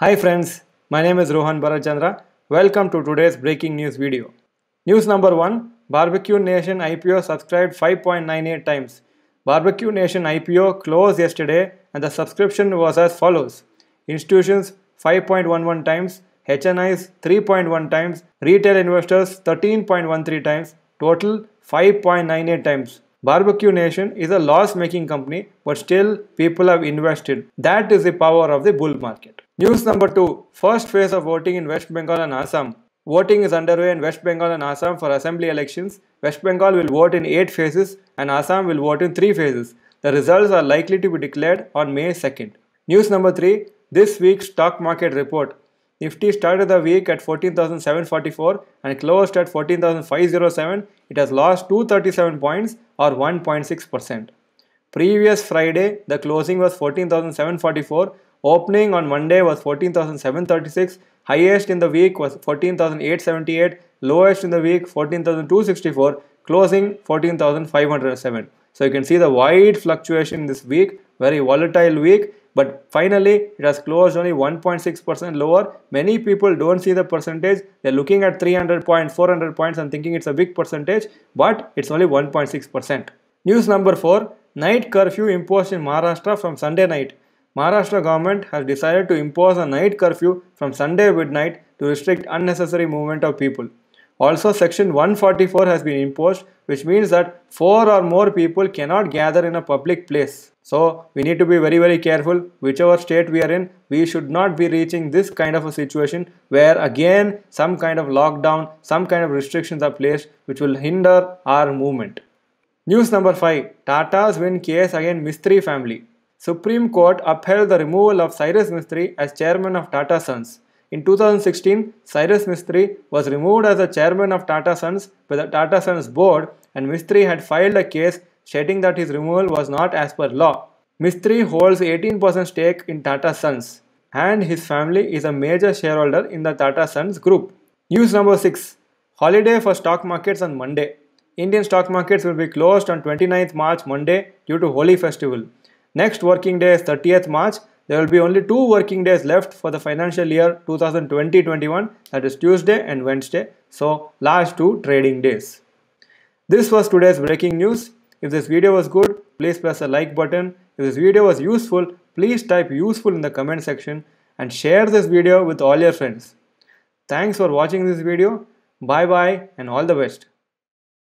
Hi friends, my name is Rohan Barachandra. Welcome to today's breaking news video. News number 1 Barbecue Nation IPO subscribed 5.98 times. Barbecue Nation IPO closed yesterday and the subscription was as follows Institutions 5.11 times, HNIs 3.1 times, retail investors 13.13 times, total 5.98 times. Barbecue Nation is a loss making company, but still people have invested. That is the power of the bull market. News number 2 First phase of voting in West Bengal and Assam. Voting is underway in West Bengal and Assam for assembly elections. West Bengal will vote in 8 phases and Assam will vote in 3 phases. The results are likely to be declared on May 2nd. News number 3 This week's stock market report. Nifty started the week at 14,744 and closed at 14,507. It has lost 237 points or 1.6%. Previous Friday, the closing was 14,744 Opening on Monday was 14,736, highest in the week was 14,878, lowest in the week 14,264, closing 14,507. So you can see the wide fluctuation this week, very volatile week but finally it has closed only 1.6% lower many people don't see the percentage they're looking at 300 points 400 points and thinking it's a big percentage but it's only 1.6% news number 4 night curfew imposed in maharashtra from sunday night Maharashtra government has decided to impose a night curfew from Sunday midnight to restrict unnecessary movement of people. Also, section 144 has been imposed, which means that four or more people cannot gather in a public place. So, we need to be very, very careful. Whichever state we are in, we should not be reaching this kind of a situation where again some kind of lockdown, some kind of restrictions are placed which will hinder our movement. News number 5 Tata's win case against mystery family. Supreme Court upheld the removal of Cyrus Mistry as chairman of Tata Sons. In 2016, Cyrus Mistry was removed as the chairman of Tata Sons by the Tata Sons board and Mistry had filed a case stating that his removal was not as per law. Mistry holds 18% stake in Tata Sons and his family is a major shareholder in the Tata Sons group. News number 6. Holiday for stock markets on Monday. Indian stock markets will be closed on 29th March Monday due to Holi festival. Next working day is 30th March. There will be only two working days left for the financial year 2020-21 that is Tuesday and Wednesday. So last two trading days. This was today's breaking news. If this video was good, please press the like button. If this video was useful, please type useful in the comment section and share this video with all your friends. Thanks for watching this video. Bye bye and all the best.